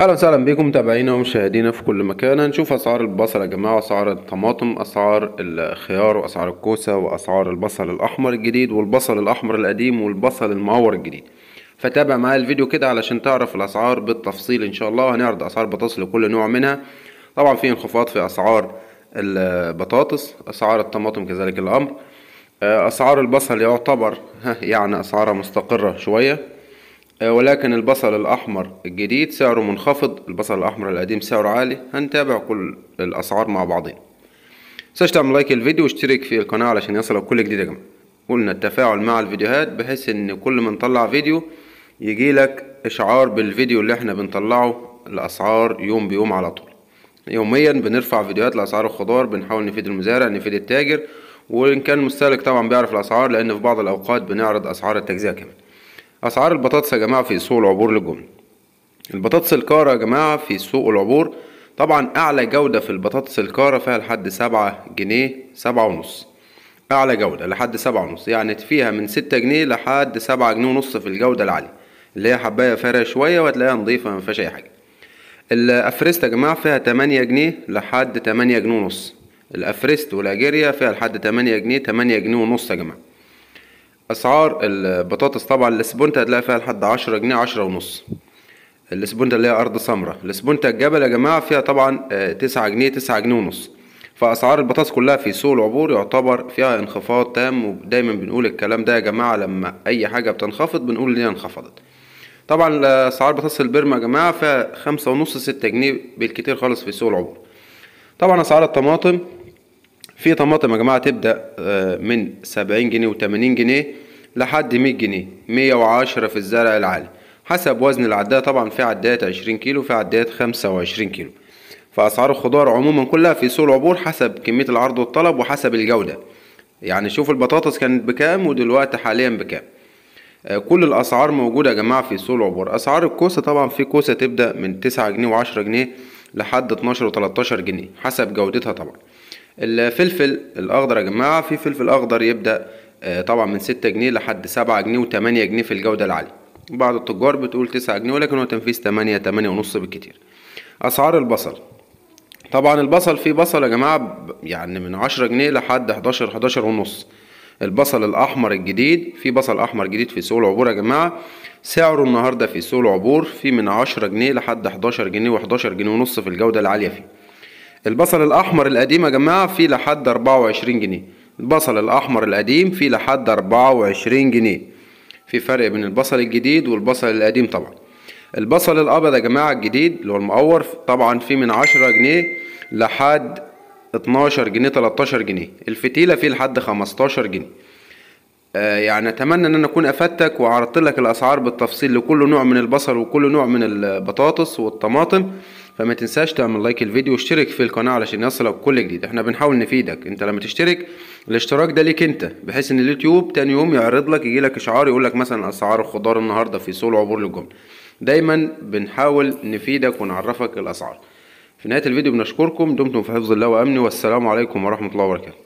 اهلا وسهلا بكم متابعينا ومشاهدينا في كل مكان هنشوف اسعار البصل يا جماعه واسعار الطماطم اسعار الخيار واسعار الكوسه واسعار البصل الاحمر الجديد والبصل الاحمر القديم والبصل المعور الجديد فتابع معايا الفيديو كده علشان تعرف الاسعار بالتفصيل ان شاء الله هنعرض اسعار بطاطس لكل نوع منها طبعا في انخفاض في اسعار البطاطس اسعار الطماطم كذلك الامر اسعار البصل يعتبر يعني اسعارها مستقره شويه آه، ولكن البصل الأحمر الجديد سعره منخفض البصل الأحمر القديم سعره عالي هنتابع كل الأسعار مع بعضين متنساش تعمل لايك الفيديو واشترك في القناة علشان يصلك كل جديد يا جماعة قلنا التفاعل مع الفيديوهات بحيث ان كل ما نطلع فيديو يجيلك اشعار بالفيديو اللي احنا بنطلعه الأسعار يوم بيوم على طول يوميا بنرفع فيديوهات لأسعار الخضار بنحاول نفيد المزارع نفيد التاجر وإن كان المستهلك طبعا بيعرف الأسعار لأن في بعض الأوقات بنعرض أسعار التجزئة كمان أسعار البطاطس يا جماعة في سوق العبور للجملة البطاطس الكارة يا جماعة في سوق العبور طبعا أعلى جودة في البطاطس الكارة فيها لحد سبعة جنيه سبعة ونص أعلى جودة لحد سبعة ونص يعني فيها من ستة جنيه لحد سبعة جنيه ونص في الجودة العالية اللي هي حباية فارغه شوية وهتلاقيها نضيفة مفيهاش أي حاجة الأفريست يا جماعة فيها تمانية جنيه لحد تمانية جنيه ونص الأفريست والأجيريا فيها لحد تمانية جنيه تمانية جنيه ونص يا جماعة اسعار البطاطس طبعا الاسبونتا هتلاقي فيها لحد عشرة جنيه عشرة ونص الاسبونتا اللي هي ارض سمراء الاسبونتا الجبل يا جماعه فيها طبعا آه، تسعة جنيه تسعة جنيه ونص فاسعار البطاطس كلها في سوق العبور يعتبر فيها انخفاض تام ودايما بنقول الكلام ده يا جماعه لما اي حاجه بتنخفض بنقول ان هي انخفضت طبعا اسعار بطاطس البرمة يا جماعه فيها خمسة ونص ستة جنيه بالكتير خالص في سوق العبور طبعا اسعار الطماطم في طماطم يا جماعه تبدا آه، من 70 جنيه و80 جنيه لحد 100 جنيه 110 في الزرع العالي حسب وزن العداد طبعا في عداد 20 كيلو في عداد 25 كيلو فاسعار الخضار عموما كلها في سوق العبور حسب كميه العرض والطلب وحسب الجوده يعني شوف البطاطس كانت بكام ودلوقتي حاليا بكام آه، كل الاسعار موجوده يا جماعه في سوق العبور اسعار الكوسه طبعا في كوسه تبدا من 9 جنيه و10 جنيه لحد 12 و13 جنيه حسب جودتها طبعا الفلفل الاخضر يا جماعه في فلفل اخضر يبدا آه، طبعا من 6 جنيه لحد 7 جنيه و8 جنيه في الجوده العاليه بعض التجار بتقول 9 جنيه ولكن هو تنفيذ 8 8 ونص بالكتير اسعار البصل طبعا البصل في بصل يا جماعه يعني من 10 جنيه لحد 11 11 ونص البصل الاحمر الجديد في بصل احمر جديد في سوق العبور يا جماعه سعره النهارده في سوق العبور في من 10 جنيه لحد 11 جنيه و11 جنيه ونص في الجوده العاليه فيه البصل الأحمر القديم يا جماعة فيه لحد أربعة وعشرين جنيه البصل الأحمر القديم فيه لحد أربعة وعشرين جنيه في فرق بين البصل الجديد والبصل القديم طبعا البصل الأبيض يا جماعة الجديد اللي هو المقور طبعا فيه من عشرة جنيه لحد اتناشر جنيه 13 جنيه الفتيلة فيه لحد خمستاشر جنيه آه، يعني اتمنى ان انا اكون افدتك وعرضت لك الاسعار بالتفصيل لكل نوع من البصل وكل نوع من البطاطس والطماطم فما تنساش تعمل لايك الفيديو واشترك في القناة علشان يصلك كل جديد احنا بنحاول نفيدك انت لما تشترك الاشتراك ده ليك انت بحيث ان اليوتيوب تاني يوم يعرض لك يجي لك اشعار يقول لك مثلا اسعار الخضار النهارده في سول عبور للجمله دايما بنحاول نفيدك ونعرفك الاسعار في نهاية الفيديو بنشكركم دمتم في حفظ الله وامني والسلام عليكم ورحمة الله وبركاته